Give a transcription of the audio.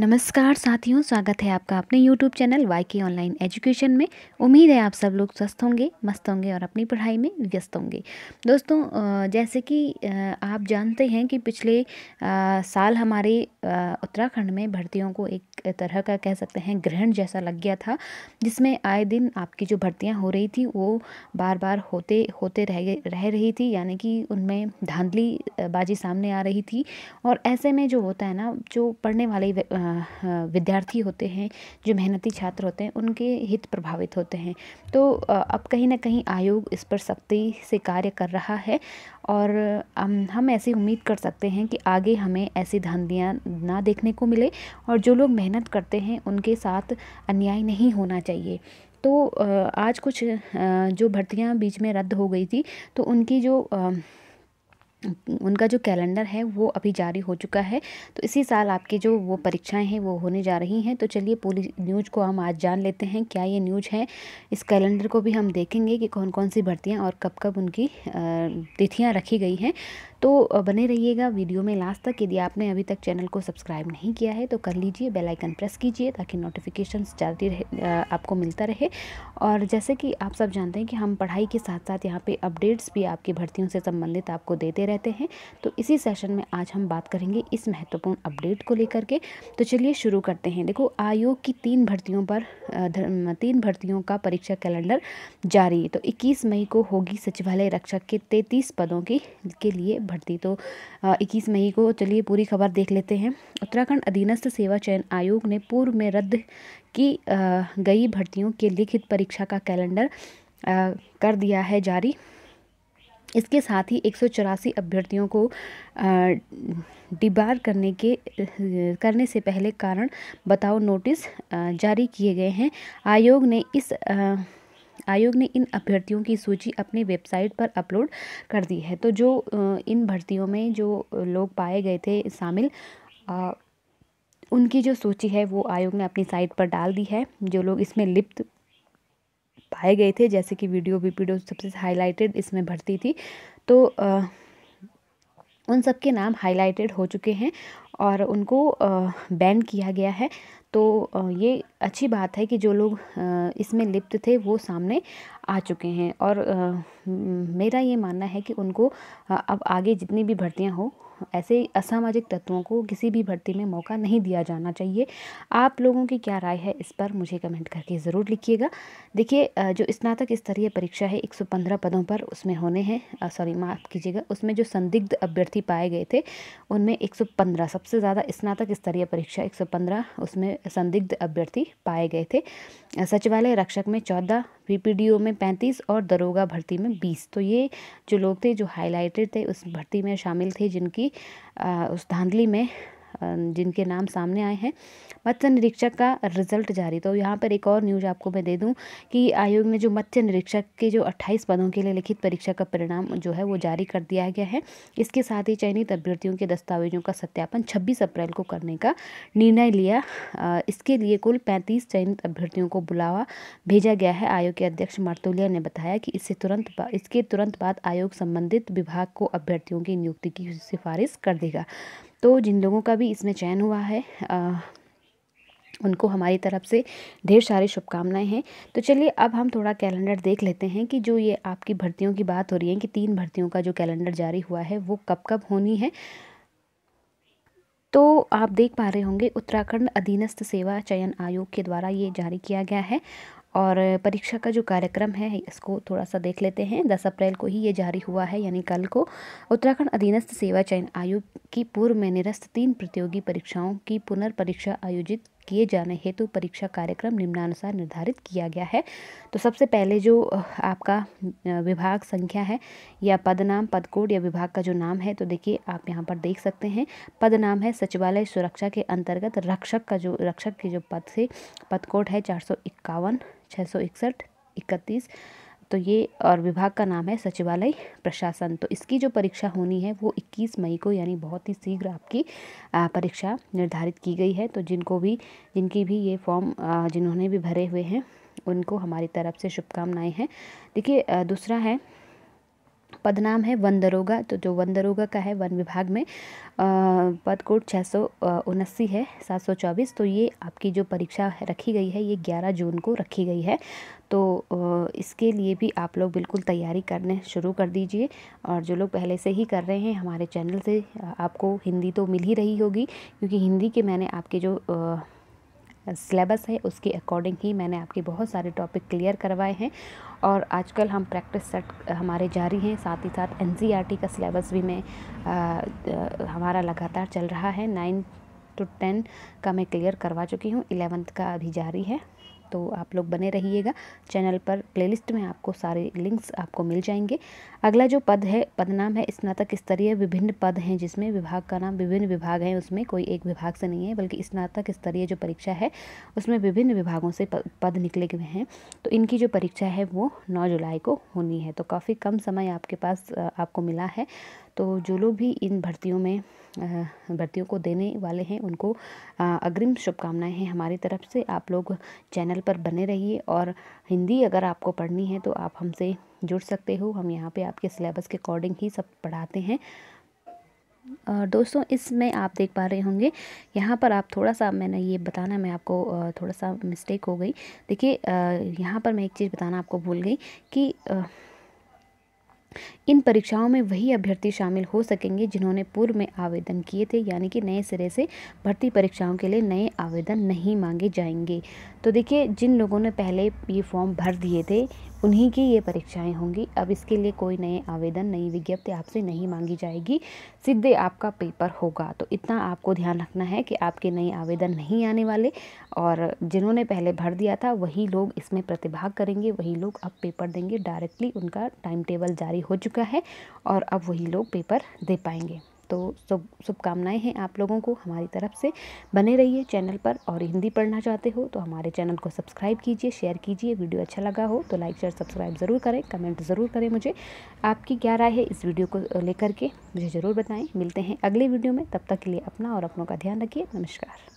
नमस्कार साथियों स्वागत है आपका अपने YouTube चैनल वाई के ऑनलाइन एजुकेशन में उम्मीद है आप सब लोग स्वस्थ होंगे मस्त होंगे और अपनी पढ़ाई में व्यस्त होंगे दोस्तों जैसे कि आप जानते हैं कि पिछले साल हमारे उत्तराखंड में भर्तियों को एक तरह का कह सकते हैं ग्रहण जैसा लग गया था जिसमें आए दिन आपकी जो भर्तियाँ हो रही थी वो बार बार होते होते रह रह रही थी यानी कि उनमें धांधली बाजी सामने आ रही थी और ऐसे में जो होता है ना जो पढ़ने वाले विद्यार्थी होते हैं जो मेहनती छात्र होते हैं उनके हित प्रभावित होते हैं तो अब कहीं ना कहीं आयोग इस पर सख्ती से कार्य कर रहा है और हम ऐसी उम्मीद कर सकते हैं कि आगे हमें ऐसी धांधलियाँ ना देखने को मिले और जो लोग मेहनत करते हैं उनके साथ अन्याय नहीं होना चाहिए तो आज कुछ जो भर्तियाँ बीच में रद्द हो गई थी तो उनकी जो उनका जो कैलेंडर है वो अभी जारी हो चुका है तो इसी साल आपके जो वो परीक्षाएं हैं वो होने जा रही हैं तो चलिए पूरी न्यूज़ को हम आज जान लेते हैं क्या ये न्यूज़ है इस कैलेंडर को भी हम देखेंगे कि कौन कौन सी भर्तियां और कब कब उनकी तिथियां रखी गई हैं तो बने रहिएगा वीडियो में लास्ट तक यदि आपने अभी तक चैनल को सब्सक्राइब नहीं किया है तो कर लीजिए बेलाइकन प्रेस कीजिए ताकि नोटिफिकेशन जल्दी रहे आपको मिलता रहे और जैसे कि आप सब जानते हैं कि हम पढ़ाई के साथ साथ यहाँ पर अपडेट्स भी आपकी भर्तियों से संबंधित आपको देते रहते हैं तो इसी सेशन में आज हम बात करेंगे इस महत्वपूर्ण अपडेट को लेकर के तो चलिए शुरू करते हैं देखो आयोग की तीन भर्तियों पर तीन भर्तियों का परीक्षा कैलेंडर जारी है तो इक्कीस मई को होगी सचिवालय रक्षक के तैंतीस पदों की के लिए भर्ती तो इक्कीस मई को चलिए पूरी खबर देख लेते हैं उत्तराखंड अधीनस्थ सेवा चयन आयोग ने पूर्व में रद्द की गई भर्तियों के लिखित परीक्षा का कैलेंडर कर दिया है जारी इसके साथ ही एक अभ्यर्थियों को डिबार करने के करने से पहले कारण बताओ नोटिस जारी किए गए हैं आयोग ने इस आयोग ने इन अभ्यर्थियों की सूची अपनी वेबसाइट पर अपलोड कर दी है तो जो इन भर्तियों में जो लोग पाए गए थे शामिल उनकी जो सूची है वो आयोग ने अपनी साइट पर डाल दी है जो लोग इसमें लिप्त पाए गए थे जैसे कि वीडियो बी सबसे हाईलाइटेड इसमें भर्ती थी तो आ, उन सब के नाम हाईलाइटेड हो चुके हैं और उनको बैन किया गया है तो ये अच्छी बात है कि जो लोग इसमें लिप्त थे वो सामने आ चुके हैं और मेरा ये मानना है कि उनको अब आगे जितनी भी भर्तियां हो ऐसे असामाजिक तत्वों को किसी भी भर्ती में मौका नहीं दिया जाना चाहिए आप लोगों की क्या राय है इस पर मुझे कमेंट करके ज़रूर लिखिएगा देखिए जो स्नातक स्तरीय परीक्षा है 115 पदों पर उसमें होने हैं सॉरी माफ़ कीजिएगा उसमें जो संदिग्ध अभ्यर्थी पाए गए थे उनमें एक सबसे ज़्यादा स्नातक स्तरीय परीक्षा एक उसमें संदिग्ध अभ्यर्थी पाए गए थे सचिवालय रक्षक में चौदह वीपीडीओ में पैंतीस और दरोगा भर्ती में बीस तो ये जो लोग थे जो हाईलाइटेड थे उस भर्ती में शामिल थे जिनकी उस धांधली में जिनके नाम सामने आए हैं मत्स्य निरीक्षक का रिजल्ट जारी तो यहाँ पर एक और न्यूज आपको मैं दे दूँ कि आयोग ने जो मत्स्य निरीक्षक के जो अट्ठाईस पदों के लिए लिखित परीक्षा का परिणाम जो है वो जारी कर दिया गया है इसके साथ ही चयनित अभ्यर्थियों के दस्तावेजों का सत्यापन छब्बीस अप्रैल को करने का निर्णय लिया इसके लिए कुल पैंतीस चयनित अभ्यर्थियों को बुलावा भेजा गया है आयोग के अध्यक्ष मार्तोलिया ने बताया कि इससे तुरंत इसके तुरंत बाद आयोग संबंधित विभाग को अभ्यर्थियों की नियुक्ति की सिफारिश कर देगा तो जिन लोगों का भी इसमें चयन हुआ है उनको हमारी तरफ से ढेर सारी शुभकामनाएं हैं तो चलिए अब हम थोड़ा कैलेंडर देख लेते हैं कि जो ये आपकी भर्तियों की बात हो रही है कि तीन भर्तियों का जो कैलेंडर जारी हुआ है वो कब कब होनी है तो आप देख पा रहे होंगे उत्तराखंड अधीनस्थ सेवा चयन आयोग के द्वारा ये जारी किया गया है और परीक्षा का जो कार्यक्रम है इसको थोड़ा सा देख लेते हैं दस अप्रैल को ही ये जारी हुआ है यानी कल को उत्तराखंड अधीनस्थ सेवा चयन आयोग की पूर्व में निरस्त तीन प्रतियोगी परीक्षाओं की पुनर्परीक्षा आयोजित किए जाने हेतु तो परीक्षा कार्यक्रम निम्नानुसार निर्धारित किया गया है तो सबसे पहले जो आपका विभाग संख्या है या पद नाम पद कोड या विभाग का जो नाम है तो देखिए आप यहाँ पर देख सकते हैं पद नाम है सचिवालय सुरक्षा के अंतर्गत रक्षक का जो रक्षक के जो पद से पद कोड है चार सौ इक्यावन छः सौ इकसठ इकतीस तो ये और विभाग का नाम है सचिवालय प्रशासन तो इसकी जो परीक्षा होनी है वो 21 मई को यानी बहुत ही शीघ्र आपकी परीक्षा निर्धारित की गई है तो जिनको भी जिनकी भी ये फॉर्म जिन्होंने भी भरे हुए हैं उनको हमारी तरफ से शुभकामनाएं हैं देखिए दूसरा है पद नाम है वन दरोगा तो जो वन दरोगा का है वन विभाग में पद कोड छः सौ उनासी है सात सौ चौबीस तो ये आपकी जो परीक्षा रखी गई है ये ग्यारह जून को रखी गई है तो इसके लिए भी आप लोग बिल्कुल तैयारी करने शुरू कर दीजिए और जो लोग पहले से ही कर रहे हैं हमारे चैनल से आपको हिंदी तो मिल ही रही होगी क्योंकि हिंदी के मैंने आपके जो सिलेबस है उसके अकॉर्डिंग ही मैंने आपके बहुत सारे टॉपिक क्लियर करवाए हैं और आजकल हम प्रैक्टिस सेट हमारे जारी हैं साथ ही साथ एन e का सिलेबस भी मैं हमारा लगातार चल रहा है नाइन टू टेन का मैं क्लियर करवा चुकी हूँ इलेवंथ का अभी जारी है तो आप लोग बने रहिएगा चैनल पर प्लेलिस्ट में आपको सारे लिंक्स आपको मिल जाएंगे अगला जो पद है पद नाम है स्नातक स्तरीय विभिन्न पद हैं जिसमें विभाग का नाम विभिन्न विभाग हैं उसमें कोई एक विभाग से नहीं है बल्कि स्नातक स्तरीय जो परीक्षा है उसमें विभिन्न विभागों से पद निकले हुए हैं तो इनकी जो परीक्षा है वो नौ जुलाई को होनी है तो काफ़ी कम समय आपके पास आपको मिला है तो जो लोग भी इन भर्तियों में भर्तियों को देने वाले हैं उनको अग्रिम शुभकामनाएं हैं हमारी तरफ से आप लोग चैनल चैनल पर बने रहिए और हिंदी अगर आपको पढ़नी है तो आप हमसे जुड़ सकते हो हम यहाँ पे आपके सिलेबस के अकॉर्डिंग ही सब पढ़ाते हैं और दोस्तों इसमें आप देख पा रहे होंगे यहाँ पर आप थोड़ा सा मैंने ये बताना मैं आपको थोड़ा सा मिस्टेक हो गई देखिए यहाँ पर मैं एक चीज़ बताना आपको भूल गई कि इन परीक्षाओं में वही अभ्यर्थी शामिल हो सकेंगे जिन्होंने पूर्व में आवेदन किए थे यानी कि नए सिरे से भर्ती परीक्षाओं के लिए नए आवेदन नहीं मांगे जाएंगे तो देखिए जिन लोगों ने पहले ये फॉर्म भर दिए थे उन्हीं की ये परीक्षाएं होंगी अब इसके लिए कोई नए आवेदन नई विज्ञप्ति आपसे नहीं मांगी जाएगी सीधे आपका पेपर होगा तो इतना आपको ध्यान रखना है कि आपके नए आवेदन नहीं आने वाले और जिन्होंने पहले भर दिया था वही लोग इसमें प्रतिभाग करेंगे वही लोग अब पेपर देंगे डायरेक्टली उनका टाइम टेबल जारी हो चुका है और अब वही लोग पेपर दे पाएंगे तो शुभ शुभकामनाएँ हैं आप लोगों को हमारी तरफ से बने रहिए चैनल पर और हिंदी पढ़ना चाहते हो तो हमारे चैनल को सब्सक्राइब कीजिए शेयर कीजिए वीडियो अच्छा लगा हो तो लाइक शेयर सब्सक्राइब ज़रूर करें कमेंट ज़रूर करें मुझे आपकी क्या राय है इस वीडियो को लेकर के मुझे ज़रूर बताएँ मिलते हैं अगले वीडियो में तब तक के लिए अपना और अपनों का ध्यान रखिए नमस्कार